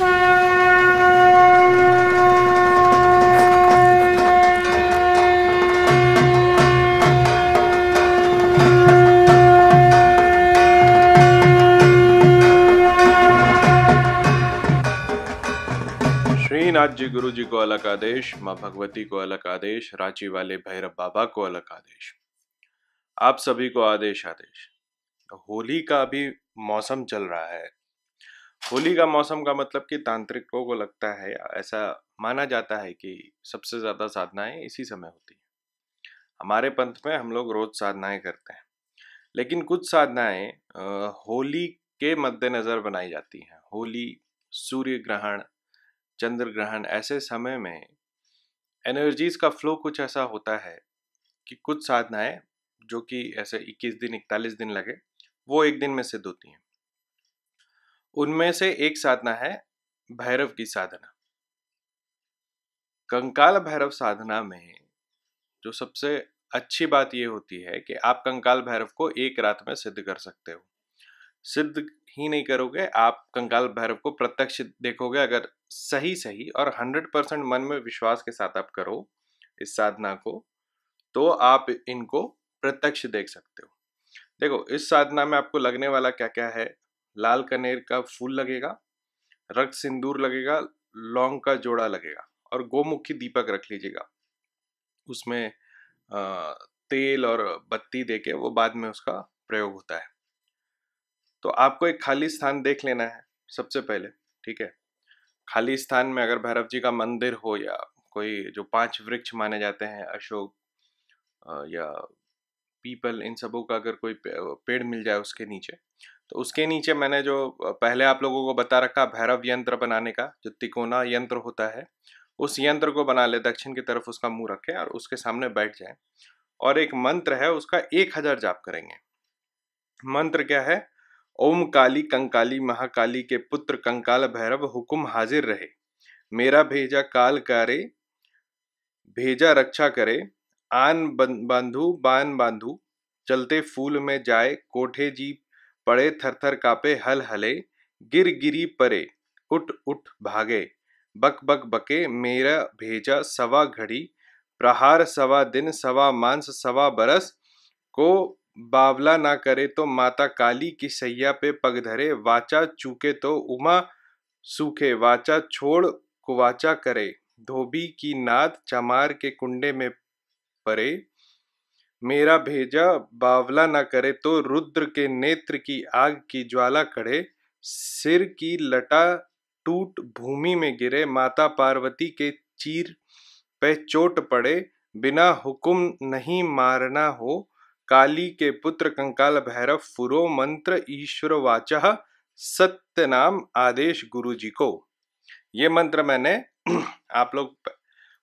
श्रीनाथ जी गुरु जी को अलग आदेश माँ भगवती को अलग आदेश रांची वाले भैरव बाबा को अलग आदेश आप सभी को आदेश आदेश होली का भी मौसम चल रहा है होली का मौसम का मतलब कि तांत्रिकों को लगता है ऐसा माना जाता है कि सबसे ज़्यादा साधनाएं इसी समय होती हैं हमारे पंथ में हम लोग रोज़ साधनाएं करते हैं लेकिन कुछ साधनाएं होली के मद्देनज़र बनाई जाती हैं होली सूर्य ग्रहण चंद्र ग्रहण ऐसे समय में एनर्जीज का फ्लो कुछ ऐसा होता है कि कुछ साधनाएं जो कि ऐसे 21 दिन 41 दिन लगे वो एक दिन में सिद्ध होती हैं उनमें से एक साधना है भैरव की साधना कंकाल भैरव साधना में जो सबसे अच्छी बात यह होती है कि आप कंकाल भैरव को एक रात में सिद्ध कर सकते हो सिद्ध ही नहीं करोगे आप कंकाल भैरव को प्रत्यक्ष देखोगे अगर सही सही और 100 परसेंट मन में विश्वास के साथ आप करो इस साधना को तो आप इनको प्रत्यक्ष देख सकते हो देखो इस साधना में आपको लगने वाला क्या क्या है लाल कनेर का फूल लगेगा रक्त सिंदूर लगेगा लौंग का जोड़ा लगेगा और गोमुखी दीपक रख लीजिएगा उसमें तेल और बत्ती देके वो बाद में उसका प्रयोग होता है तो आपको एक खाली स्थान देख लेना है सबसे पहले ठीक है खाली स्थान में अगर भैरव जी का मंदिर हो या कोई जो पांच वृक्ष माने जाते हैं अशोक या पीपल इन सबों का अगर कोई पेड़ मिल जाए उसके नीचे तो उसके नीचे मैंने जो पहले आप लोगों को बता रखा भैरव यंत्र बनाने का जो तिकोना यंत्र होता है उस यंत्र को बना ले दक्षिण की तरफ उसका मुंह रखें और उसके सामने बैठ जाएं और एक मंत्र है उसका एक हजार जाप करेंगे मंत्र क्या है ओम काली कंकाली महाकाली के पुत्र कंकाल भैरव हुकुम हाजिर रहे मेरा भेजा काल करे भेजा रक्षा करे आन बंधु बान बांधु चलते फूल में जाए कोठे जी पड़े थर थर कापे हल हले गिर गिरी परे उठ उठ भागे बक बक बके मेरा भेजा सवा घड़ी प्रहार सवा दिन सवा मांस सवा बरस को बावला ना करे तो माता काली की सैया पे पग धरे वाचा चूके तो उमा सूखे वाचा छोड़ कुवाचा करे धोबी की नाद चमार के कुंडे में परे मेरा भेजा बावला न करे तो रुद्र के नेत्र की आग की ज्वाला कड़े सिर की लटा टूट भूमि में गिरे माता पार्वती के चीर पे चोट पड़े बिना हुकुम नहीं मारना हो काली के पुत्र कंकाल भैरव फुरो मंत्र ईश्वर वाचह सत्य नाम आदेश गुरु जी को ये मंत्र मैंने आप लोग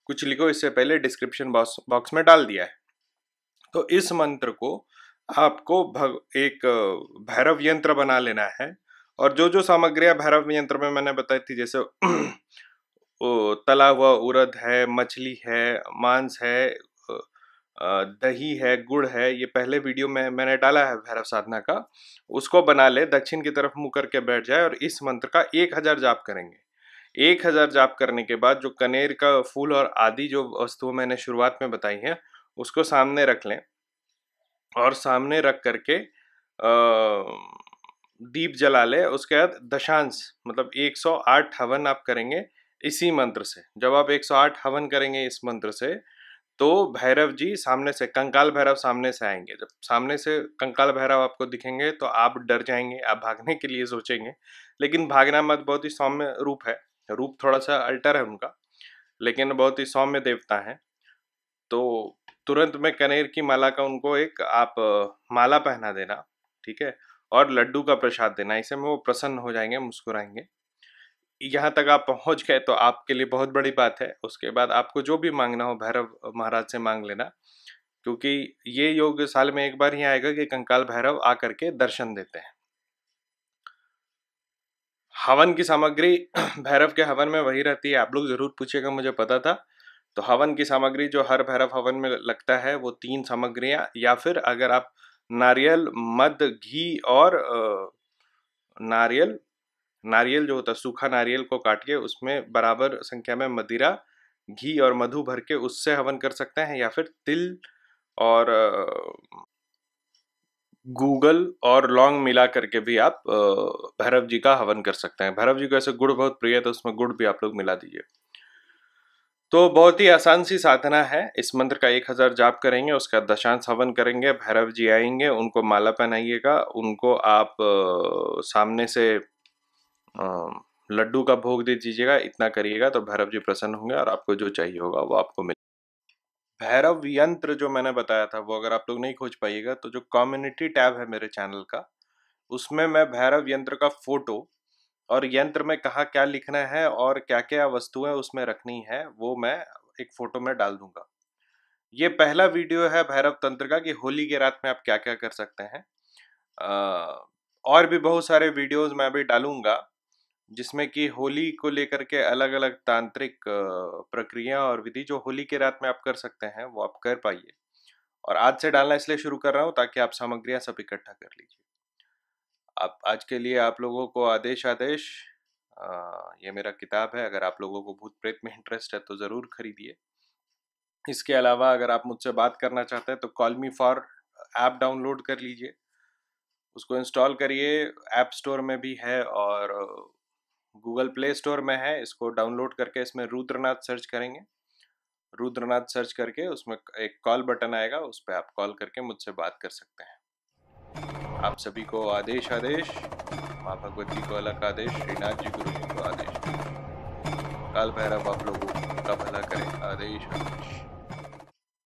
कुछ लिखो इससे पहले डिस्क्रिप्शन बॉक्स बॉक्स में डाल दिया है तो इस मंत्र को आपको भग एक भैरव यंत्र बना लेना है और जो जो सामग्रियां भैरव यंत्र में मैंने बताई थी जैसे तला हुआ उरद है मछली है मांस है दही है गुड़ है ये पहले वीडियो में मैंने डाला है भैरव साधना का उसको बना ले दक्षिण की तरफ मुँह करके बैठ जाए और इस मंत्र का एक हज़ार जाप करेंगे एक हज़ार जाप करने के बाद जो कनेर का फूल और आदि जो वस्तुओं मैंने शुरुआत में बताई हैं उसको सामने रख लें और सामने रख करके दीप जला लें उसके बाद दशांश मतलब 108 हवन आप करेंगे इसी मंत्र से जब आप 108 हवन करेंगे इस मंत्र से तो भैरव जी सामने से कंकाल भैरव सामने से आएंगे जब सामने से कंकाल भैरव आपको दिखेंगे तो आप डर जाएंगे आप भागने के लिए सोचेंगे लेकिन भागना मत बहुत ही सौम्य रूप है रूप थोड़ा सा अल्टर है उनका लेकिन बहुत ही सौम्य देवता हैं तो तुरंत में कनेर की माला का उनको एक आप माला पहना देना ठीक है और लड्डू का प्रसाद देना इसे में वो प्रसन्न हो जाएंगे मुस्कुराएंगे यहाँ तक आप पहुँच गए तो आपके लिए बहुत बड़ी बात है उसके बाद आपको जो भी मांगना हो भैरव महाराज से मांग लेना क्योंकि ये योग साल में एक बार ही आएगा कि कंकाल भैरव आकर के दर्शन देते हैं हवन की सामग्री भैरव के हवन में वही रहती है आप लोग जरूर पूछिएगा मुझे पता था तो हवन की सामग्री जो हर भैरव हवन में लगता है वो तीन सामग्रियाँ या फिर अगर आप नारियल मध घी और नारियल नारियल जो होता है सूखा नारियल को काट के उसमें बराबर संख्या में मदिरा घी और मधु भर के उससे हवन कर सकते हैं या फिर तिल और गूगल और लौंग मिला करके भी आप भैरव जी का हवन कर सकते हैं भैरव जी को ऐसे गुड़ बहुत प्रिय है तो उसमें गुड़ भी आप लोग मिला दीजिए तो बहुत ही आसान सी साधना है इस मंत्र का एक हज़ार जाप करेंगे उसका दशांश हवन करेंगे भैरव जी आएंगे उनको माला पहनाइएगा उनको आप सामने से लड्डू का भोग दे दीजिएगा इतना करिएगा तो भैरव जी प्रसन्न होंगे और आपको जो चाहिए होगा वो आपको मिले भैरव यंत्र जो मैंने बताया था वो अगर आप लोग नहीं खोज पाइएगा तो जो कम्युनिटी टैब है मेरे चैनल का उसमें मैं भैरव यंत्र का फोटो और यंत्र में कहाँ क्या लिखना है और क्या क्या वस्तुएं उसमें रखनी है वो मैं एक फोटो में डाल दूंगा ये पहला वीडियो है भैरव तंत्र का कि होली के रात में आप क्या क्या कर सकते हैं और भी बहुत सारे वीडियोस मैं अभी डालूंगा जिसमें कि होली को लेकर के अलग अलग तांत्रिक प्रक्रिया और विधि जो होली के रात में आप कर सकते हैं वो आप कर पाइए और आज से डालना इसलिए शुरू कर रहा हूँ ताकि आप सामग्रियाँ सब इकट्ठा कर लीजिए आप आज के लिए आप लोगों को आदेश आदेश ये मेरा किताब है अगर आप लोगों को भूत प्रेत में इंटरेस्ट है तो ज़रूर खरीदिए इसके अलावा अगर आप मुझसे बात करना चाहते हैं तो call me for app download कर लीजिए उसको इंस्टॉल करिए ऐप स्टोर में भी है और गूगल प्ले स्टोर में है इसको डाउनलोड करके इसमें रुद्रनाथ सर्च करेंगे रुद्रनाथ सर्च करके उसमें एक कॉल बटन आएगा उस पर आप कॉल करके मुझसे बात कर सकते हैं आप सभी को आदेश आदेश माँ भगवती को अलग आदेश श्रीनाथ जी गुरु जी को आदेश काल भैरव आप लोगों का भला करें आदेश आदेश